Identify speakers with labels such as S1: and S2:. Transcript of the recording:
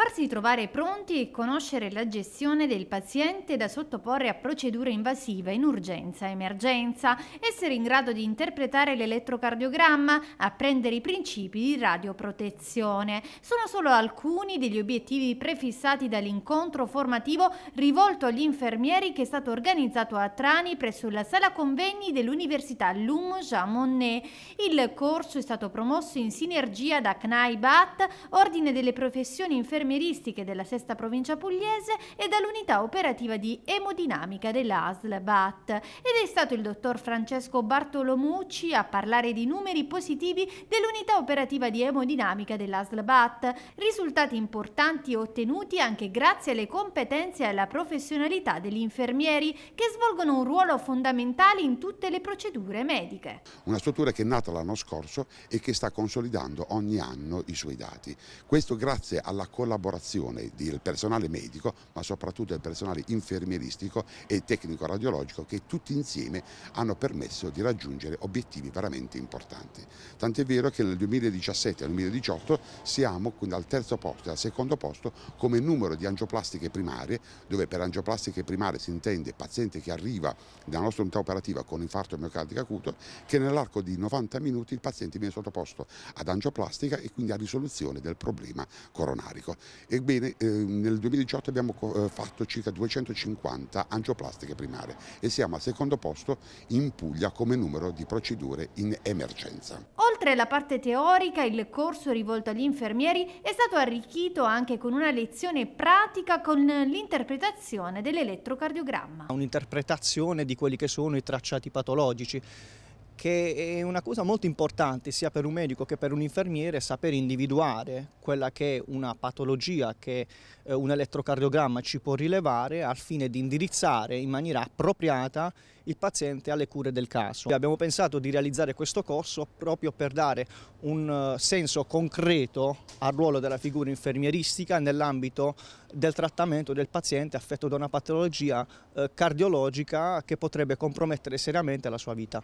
S1: Farsi trovare pronti e conoscere la gestione del paziente da sottoporre a procedure invasive in urgenza, emergenza, essere in grado di interpretare l'elettrocardiogramma, apprendere i principi di radioprotezione. Sono solo alcuni degli obiettivi prefissati dall'incontro formativo rivolto agli infermieri che è stato organizzato a Trani presso la sala convegni dell'Università LUM Jean Monnet. Il corso è stato promosso in sinergia da CNAI-BAT, Ordine delle Professioni Infermieri infermieristiche della sesta provincia pugliese e dall'unità operativa di emodinamica dell'ASL BAT ed è stato il dottor Francesco Bartolomucci a parlare di numeri positivi dell'unità operativa di emodinamica dell'ASL BAT, risultati importanti ottenuti anche grazie alle competenze e alla professionalità degli infermieri che svolgono un ruolo fondamentale in tutte le procedure mediche.
S2: Una struttura che è nata l'anno scorso e che sta consolidando ogni anno i suoi dati. Questo grazie alla collaborazione collaborazione del personale medico ma soprattutto del personale infermieristico e tecnico radiologico che tutti insieme hanno permesso di raggiungere obiettivi veramente importanti. Tant'è vero che nel 2017 e 2018 siamo al terzo posto e al secondo posto come numero di angioplastiche primarie dove per angioplastiche primarie si intende paziente che arriva dalla nostra unità operativa con infarto miocardico acuto che nell'arco di 90 minuti il paziente viene sottoposto ad angioplastica e quindi a risoluzione del problema coronarico. Ebbene, ehm, nel 2018 abbiamo eh, fatto circa 250 angioplastiche primarie e siamo al secondo posto in Puglia come numero di procedure in emergenza.
S1: Oltre alla parte teorica, il corso rivolto agli infermieri è stato arricchito anche con una lezione pratica con l'interpretazione dell'elettrocardiogramma.
S3: Un'interpretazione di quelli che sono i tracciati patologici che è una cosa molto importante sia per un medico che per un infermiere sapere individuare quella che è una patologia che eh, un elettrocardiogramma ci può rilevare al fine di indirizzare in maniera appropriata il paziente alle cure del caso. Abbiamo pensato di realizzare questo corso proprio per dare un eh, senso concreto al ruolo della figura infermieristica nell'ambito del trattamento del paziente affetto da una patologia eh, cardiologica che potrebbe compromettere seriamente la sua vita.